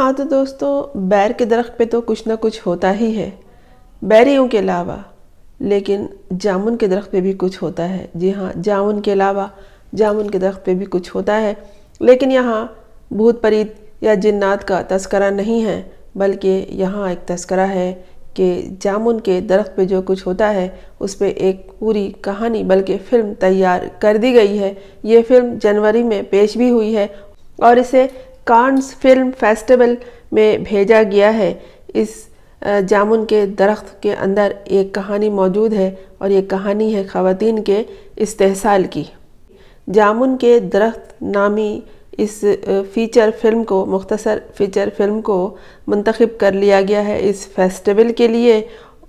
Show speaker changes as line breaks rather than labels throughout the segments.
हाँ तो दोस्तों बैर के दरख्त पे तो कुछ ना कुछ होता ही है बैरियों के अलावा लेकिन जामुन के दरख्त पे भी कुछ होता है जी हाँ जामुन के अलावा जामुन के दरख्त पे भी कुछ होता है लेकिन यहाँ भूत परीत या जिन्नात का तस्करा नहीं है बल्कि यहाँ एक तस्करा है कि जामुन के दरख्त पे जो कुछ होता है उस पर एक पूरी कहानी बल्कि फ़िल्म तैयार कर दी गई है ये फ़िल्म जनवरी में पेश भी हुई है और इसे कांस फिल्म फेस्टिवल में भेजा गया है इस जामुन के दरख्त के अंदर एक कहानी मौजूद है और ये कहानी है ख़वान के इस्तेसाल की जामुन के दरख्त नामी इस फीचर फिल्म को मुख्तसर फीचर फिल्म को मंतखब कर लिया गया है इस फेस्टिवल के लिए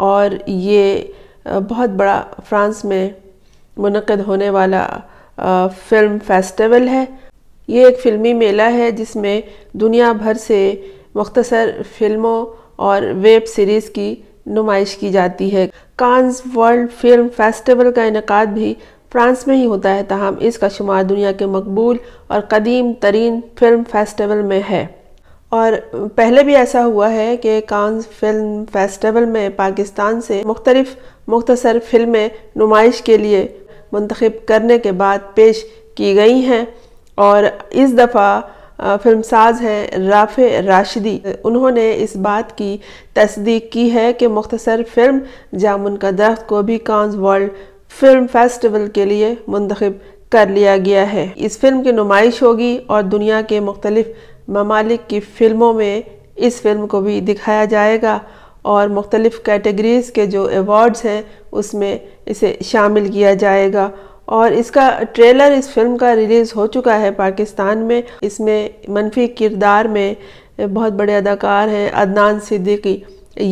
और ये बहुत बड़ा फ्रांस में मनद होने वाला फ़िल्म फेस्टिवल है ये एक फ़िल्मी मेला है जिसमें दुनिया भर से मख्तसर फिल्मों और वेब सीरीज़ की नुमाइश की जाती है कान्स वर्ल्ड फिल्म फेस्टिवल का इनका भी फ्रांस में ही होता है तहम इसका शुमार दुनिया के मकबूल और कदीम तरीन फिल्म फेस्टिवल में है और पहले भी ऐसा हुआ है कि कान्स फिल्म फेस्टिवल में पाकिस्तान से मुख्तलिफ मुख्तर फिल्में नुमाइश के लिए मंतखब करने के बाद पेश की गई हैं और इस दफ़ा फिल्म साज हैं राफे राशिदी उन्होंने इस बात की तस्दीक की है कि मुख्तसर फिल्म जामुन का दरख्त को भी कॉन्स वर्ल्ड फिल्म फेस्टिवल के लिए मंतखब कर लिया गया है इस फिल्म की नुमाइश होगी और दुनिया के मुख्तलिफ ममालिक की फिल्मों में इस फिल्म को भी दिखाया जाएगा और मुख्तलिफ़ कैटेगरीज़ के जो अवार्ड्स हैं उसमें इसे शामिल किया जाएगा और इसका ट्रेलर इस फिल्म का रिलीज़ हो चुका है पाकिस्तान में इसमें मनफी किरदार में बहुत बड़े अदाकार हैं अदनान सिद्दीकी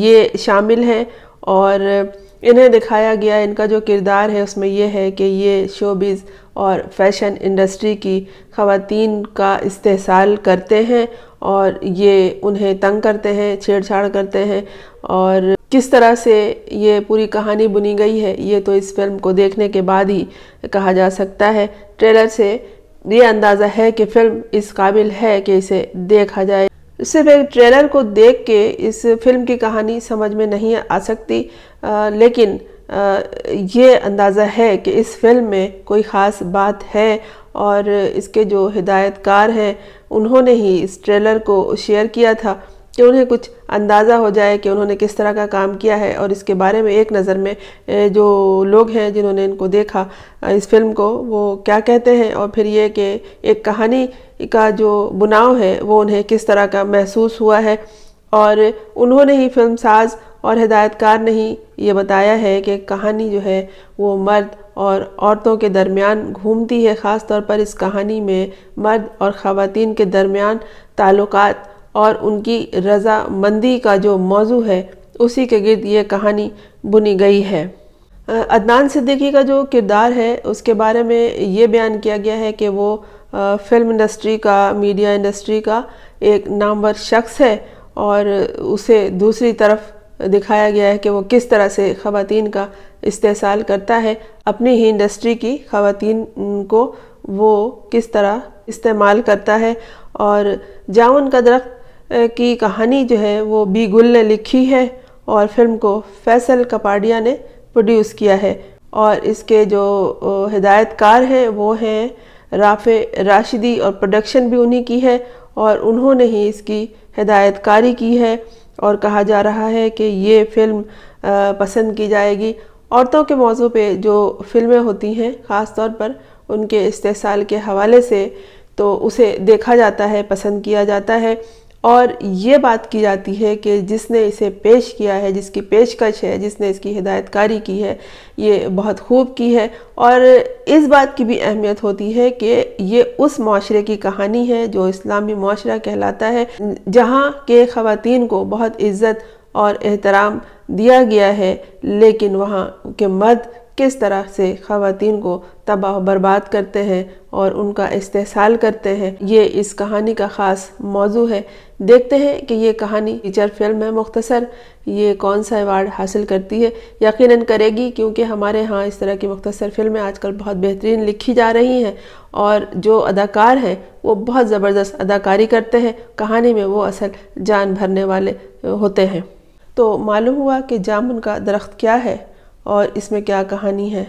ये शामिल हैं और इन्हें दिखाया गया इनका जो किरदार है उसमें यह है कि ये शोबिज़ और फैशन इंडस्ट्री की खातन का इस्तेसाल करते हैं और ये उन्हें तंग करते हैं छेड़छाड़ करते हैं और किस तरह से ये पूरी कहानी बुनी गई है ये तो इस फिल्म को देखने के बाद ही कहा जा सकता है ट्रेलर से ये अंदाज़ा है कि फिल्म इस काबिल है कि इसे देखा जाए सिर्फ एक ट्रेलर को देख के इस फिल्म की कहानी समझ में नहीं आ सकती आ, लेकिन आ, ये अंदाज़ा है कि इस फिल्म में कोई ख़ास बात है और इसके जो हिदायतकार हैं उन्होंने ही इस ट्रेलर को शेयर किया था कि उन्हें कुछ अंदाज़ा हो जाए कि उन्होंने किस तरह का काम किया है और इसके बारे में एक नज़र में जो लोग हैं जिन्होंने इनको देखा इस फिल्म को वो क्या कहते हैं और फिर ये कि एक कहानी का जो बुनाव है वो उन्हें किस तरह का महसूस हुआ है और उन्होंने ही फिल्म साज़ और हिदायतकार ने ही ये बताया है कि कहानी जो है वो मर्द और औरतों के दरमियान घूमती है ख़ास तौर पर इस कहानी में मर्द और ख़वातीन के दरमियान ताल्लुक़ और उनकी रजामंदी का जो मौजू है उसी के गिरद ये कहानी बुनी गई है अदनान सिद्दीकी का जो किरदार है उसके बारे में ये बयान किया गया है कि वो फिल्म इंडस्ट्री का मीडिया इंडस्ट्री का एक नामवर शख्स है और उसे दूसरी तरफ दिखाया गया है कि वो किस तरह से ख़वान का इस्तेसाल करता है अपनी ही इंडस्ट्री की खातन को वो किस तरह इस्तेमाल करता है और जामुन का दरख्त की कहानी जो है वो बी गुल ने लिखी है और फिल्म को फैसल कपाडिया ने प्रोड्यूस किया है और इसके जो हिदायतकार हैं वो हैं राफे राशिदी और प्रोडक्शन भी उन्हीं की है और उन्होंने ही इसकी हिदायतकारी की है और कहा जा रहा है कि ये फिल्म पसंद की जाएगी औरतों के मौजू पे जो फिल्में होती हैं ख़ास तौर पर उनके इस्तेसाल के हवाले से तो उसे देखा जाता है पसंद किया जाता है और ये बात की जाती है कि जिसने इसे पेश किया है जिसकी पेशकश है जिसने इसकी हिदायतकारी की है ये बहुत खूब की है और इस बात की भी अहमियत होती है कि ये उस माशरे की कहानी है जो इस्लामी माशरा कहलाता है जहाँ के ख़वान को बहुत इज़्ज़त और एहतराम दिया गया है लेकिन वहाँ के मर्द किस तरह से ख़वातीन को तबाह बर्बाद करते हैं और उनका इस्तेसाल करते हैं ये इस कहानी का ख़ास मौजू है देखते हैं कि ये कहानी फीचर फिल्म है मुख्तसर ये कौन सा अवार्ड हासिल करती है यकीनन करेगी क्योंकि हमारे यहाँ इस तरह की मुख्तसर फिल्में आजकल बहुत बेहतरीन लिखी जा रही हैं और जो अदाकार हैं वो बहुत ज़बरदस्त अदाकारी करते हैं कहानी में वो असल जान भरने वाले होते हैं तो मालूम हुआ कि जामुन का दरख्त क्या है और इसमें क्या कहानी है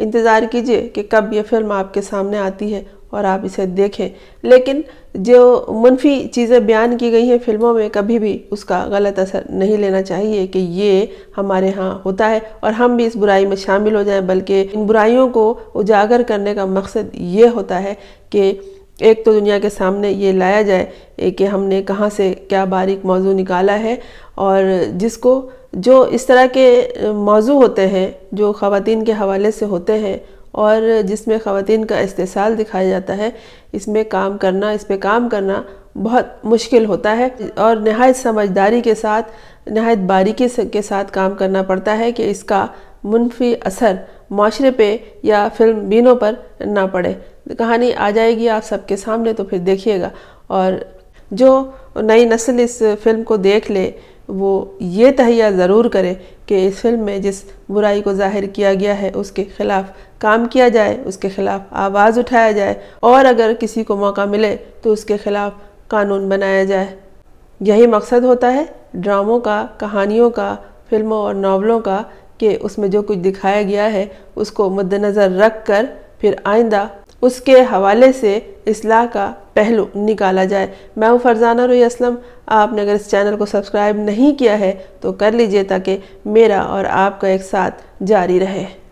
इंतज़ार कीजिए कि कब ये फिल्म आपके सामने आती है और आप इसे देखें लेकिन जो मनफी चीज़ें बयान की गई हैं फिल्मों में कभी भी उसका गलत असर नहीं लेना चाहिए कि ये हमारे यहाँ होता है और हम भी इस बुराई में शामिल हो जाएं बल्कि इन बुराइयों को उजागर करने का मकसद ये होता है कि एक तो दुनिया के सामने ये लाया जाए कि हमने कहाँ से क्या बारीक मौजू निकाला है और जिसको जो इस तरह के मौजू होते हैं जो ख़वान के हवाले से होते हैं और जिसमें ख़वान का इस्तेसाल दिखाया जाता है इसमें काम करना इस पर काम करना बहुत मुश्किल होता है और नहायत समझदारी के साथ नहायत बारीकी के साथ काम करना पड़ता है कि इसका मुनफी असर माशरे पे या फिल्म बीनों पर ना पड़े कहानी आ जाएगी आप सबके सामने तो फिर देखिएगा और जो नई नस्ल इस फिल्म को देख ले वो ये तहिया ज़रूर करे कि इस फिल्म में जिस बुराई को जाहिर किया गया है उसके ख़िलाफ़ काम किया जाए उसके ख़िलाफ़ आवाज़ उठाया जाए और अगर किसी को मौका मिले तो उसके ख़िलाफ़ कानून बनाया जाए यही मकसद होता है ड्रामों का कहानियों का फिल्मों और नावलों का कि उसमें जो कुछ दिखाया गया है उसको मद्दनज़र रख कर फिर आइंदा उसके हवाले से इसलाह का पहलू निकाला जाए मैं हूँ फरजाना रोई असलम आपने अगर इस चैनल को सब्सक्राइब नहीं किया है तो कर लीजिए ताकि मेरा और आपका एक साथ जारी रहे